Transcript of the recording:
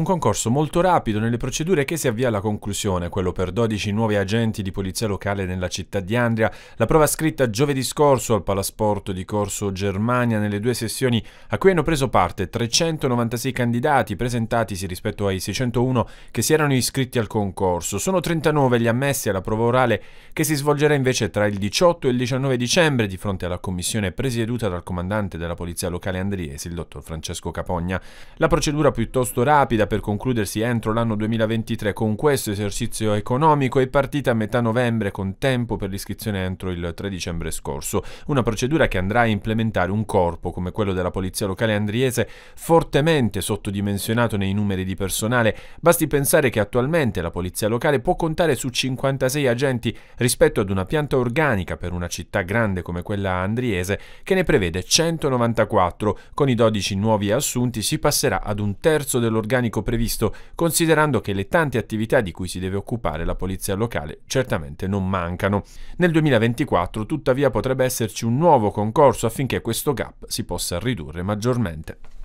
Un concorso molto rapido nelle procedure che si avvia alla conclusione, quello per 12 nuovi agenti di polizia locale nella città di Andria, la prova scritta giovedì scorso al Palasporto di Corso Germania nelle due sessioni a cui hanno preso parte 396 candidati presentatisi rispetto ai 601 che si erano iscritti al concorso. Sono 39 gli ammessi alla prova orale che si svolgerà invece tra il 18 e il 19 dicembre di fronte alla commissione presieduta dal comandante della polizia locale andriese, il dottor Francesco Capogna. La procedura piuttosto rapida per concludersi entro l'anno 2023 con questo esercizio economico è partita a metà novembre con tempo per l'iscrizione entro il 3 dicembre scorso, una procedura che andrà a implementare un corpo come quello della Polizia Locale Andriese fortemente sottodimensionato nei numeri di personale, basti pensare che attualmente la Polizia Locale può contare su 56 agenti rispetto ad una pianta organica per una città grande come quella andriese che ne prevede 194, con i 12 nuovi assunti si passerà ad un terzo dell'organico organico previsto, considerando che le tante attività di cui si deve occupare la polizia locale certamente non mancano. Nel 2024 tuttavia potrebbe esserci un nuovo concorso affinché questo gap si possa ridurre maggiormente.